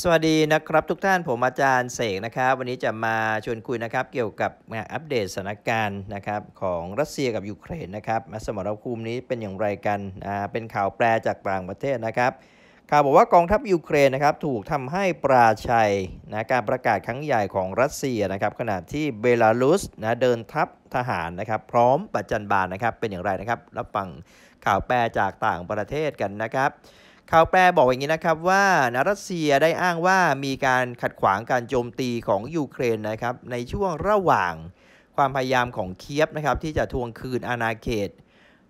สวัสดีนะครับ ทุกท่านผมอาจารย์เสกนะครับ วันนี้จะมาชวนคุยนะครับ เกี่ยวกับอัปเดตสถานการณ์นะครับของรัสเซียกับยูเครนนะครับสมรภูมินี้เป็นอย่างไรกันเป็นข่าวแปลจากต่างประเทศนะครับข่าวบอกว่ากองทัพยูเครนนะครับถูกทำให้ปราชัยนะการประกาศครั้งใหญ่ของรัสเซียนะครับขณะที่เบลารุสนะเดินทัพทหารนะครับพร้อมปัจจันบานนะครับ เป็นอย่างไรนะครับรับฟังข่าวแปลจากต่างประเทศกันนะครับข่าวแปลบอกอย่างนี้นะครับว่านารัสเซียได้อ้างว่ามีการขัดขวางการโจมตีของยูเครนนะครับ ในช่วงระหว่างความพยายามของเคียบนะครับที่จะทวงคืนอาณาเขต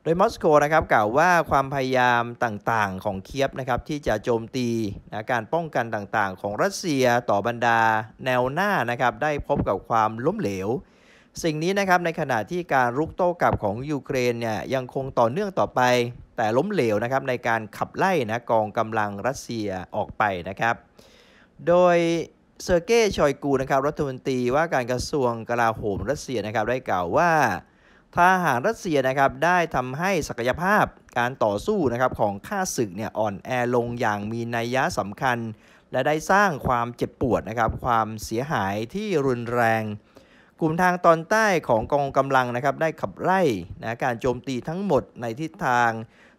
โดยมอสโกนะครับกล่าวว่าความพยายามต่างๆของเคียบนะครับที่จะโจมตีนะการป้องกันต่างๆของรัสเซียต่อบรรดาแนวหน้านะครับได้พบกับความล้มเหลวสิ่งนี้นะครับในขณะที่การรุกโต้กลับของยูเครนเนี่ยยังคงต่อเนื่องต่อไป แต่ล้มเหลวนะครับในการขับไล่นะกองกำลังรัสเซียออกไปนะครับโดยเซอร์เก์ชอยกูนะครับรัฐมนตรีว่าการกระทรวงกลาโหมรัสเซียนะครับได้กล่าวว่าทหารรัสเซียนะครับได้ทำให้ศักยภาพการต่อสู้นะครับของข้าศึกเนี่ยอ่อนแอลงอย่างมีนัยยะสำคัญและได้สร้างความเจ็บปวดนะครับความเสียหายที่รุนแรงกลุ่มทางตอนใต้ของกองกำลังนะครับได้ขับไล่นะการโจมตีทั้งหมดในทิศทาง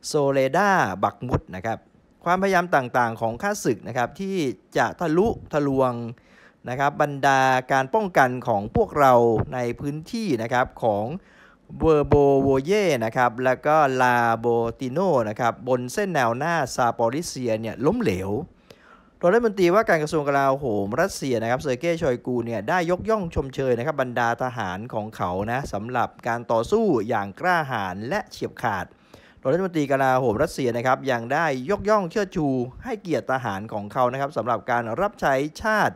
โซเลดาบักมุดนะครับความพยายามต่างๆของข้าศึกนะครับที่จะทะลุทะลวงนะครับบรรดาการป้องกันของพวกเราในพื้นที่นะครับของเบอร์โบโวเย่นะครับแล้วก็ลาโบติโนนะครับบนเส้นแนวหน้าซาปอริเซียเนี่ยล้มเหลวรัฐมนตรีว่าการกระทรวงกลาโหมรัสเซียนะครับเซอร์เกย์ชอยกูเนี่ยได้ยกย่องชมเชยนะครับบรรดาทหารของเขานะสำหรับการต่อสู้อย่างกล้าหาญและเฉียบขาดรัฐมนตรีกลาโหมรัสเซียนะครับยังได้ยกย่องเชิดชู ให้เกียรติทหารของเขานะครับสำหรับการรับใช้ชาติ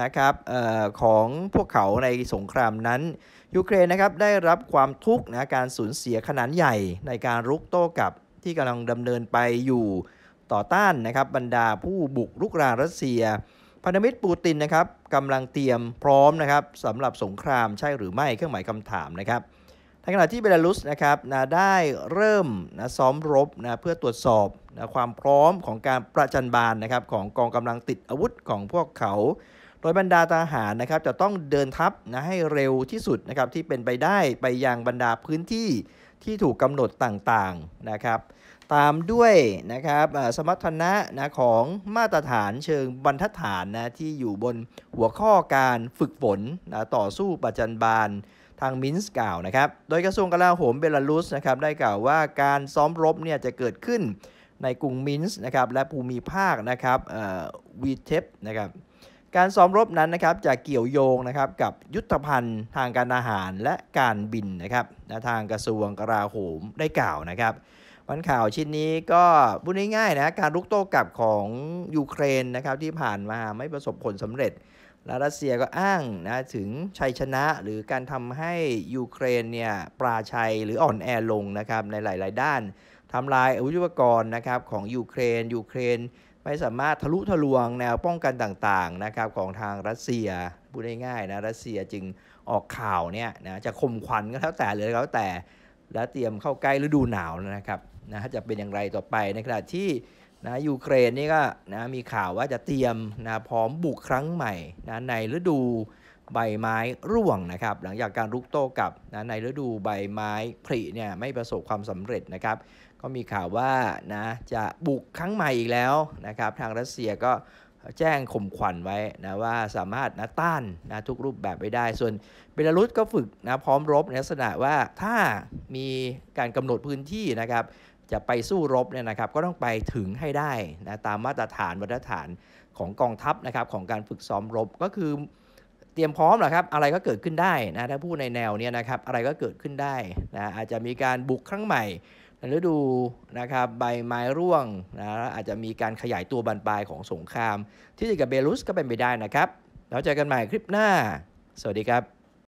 นะครับออของพวกเขาในสงครามนั้นยูเครนนะครับได้รับความทุกข์นะการสูญเสียขนาดใหญ่ในการรุกโต้กลับที่กำลังดำเนินไปอยู่ต่อต้านนะครับบรรดาผู้บุกรุกรานรัสเซียพันธมิตรปูตินนะครับกำลังเตรียมพร้อมนะครับสำหรับสงครามใช่หรือไม่เครื่องหมายคำถามนะครับใงขณะที่เบลารุสนะครับนะได้เริ่มนะซ้อมรบนะเพื่อตรวจสอบนะความพร้อมของการประจันบานนะครับของกองกำลังติดอาวุธของพวกเขา โดยบรรดาทหารนะครับจะต้องเดินทัพนะให้เร็วที่สุดนะครับที่เป็นไปได้ไปยังบรรดาพื้นที่ที่ถูกกำหนดต่างๆนะครับตามด้วยนะครับสมรรถนะนะของมาตรฐานเชิงบรรทัดฐานนะที่อยู่บนหัวข้อการฝึกฝนนะต่อสู้ปัจจันบาลทางมินส์กล่าวนะครับ โดยกระทรวงกลาโหมเบลารุสนะครับได้กล่าวว่าการซ้อมรบเนี่ยจะเกิดขึ้นในกรุงมินส์นะครับและภูมิภาคนะครับวีเทปนะครับการซ้อมรบนั้นนะครับจะเกี่ยวโยงนะครับกับยุทธภัณฑ์ทางการอาหารและการบินนะครับทางกระทรวงกลาโหมได้กล่าวนะครับวันข่าวชิ้นนี้ก็พูดง่ายๆนะการลุกโต้กลับของยูเครนนะครับที่ผ่านมาไม่ประสบผลสำเร็จ และรัสเซียก็อ้างนะถึงชัยชนะหรือการทำให้ยูเครนเนี่ยปราชัยหรืออ่อนแอลงนะครับในหลาย ๆ ด้าน ทำลายอาวุธยุทโธปกรณ์นะครับของยูเครนยูเครน ไม่สามารถทะลุทะลวงแนวป้องกันต่างๆนะครับของทางรัสเซียพูดง่ายๆนะรัสเซียจึงออกข่าวเนี่ยนะจะข่มขวัญก็แล้วแต่เลยแล้วแต่และเตรียมเข้าใกล้ฤดูหนาวนะครับนะจะเป็นอย่างไรต่อไปในขณะที่นะยูเครนนี่ก็นะมีข่าวว่าจะเตรียมนะพร้อมบุกครั้งใหม่นะในฤดูใบไม้ร่วงนะครับ หลังจากการลุกโต้กับนะในฤดูใบไม้ผลิเนี่ยไม่ประสบความสำเร็จนะครับ ก็มีข่าวว่านะจะบุกครั้งใหม่อีกแล้วนะครับ ทางรัสเซียก็แจ้งข่มขวัญไว้นะว่าสามารถนะต้านนะทุกรูปแบบไว้ได้ ส่วนเบลารุสก็ฝึกนะพร้อมรบในลักษณะว่าถ้ามีการกำหนดพื้นที่นะครับจะไปสู้รบเนี่ยนะครับก็ต้องไปถึงให้ได้นะตามมาตรฐานมาตรฐานของกองทัพนะครับ ของการฝึกซ้อมรบก็คือเตรียมพร้อมนหรอครับอะไรก็เกิดขึ้นได้นะถ้าพูดในแนวเนี้ยนะครับ อะไรก็เกิดขึ้นได้นะอาจจะมีการบุกครั้งใหม่ฤดูนะครับใบไม้ร่วงนะอาจจะมีการขยายตัวบานปลายของสงครามที่จะกับเบลุสก็เป็นไปได้นะครับ แล้วเจอกันใหม่คลิปหน้า สวัสดีครับ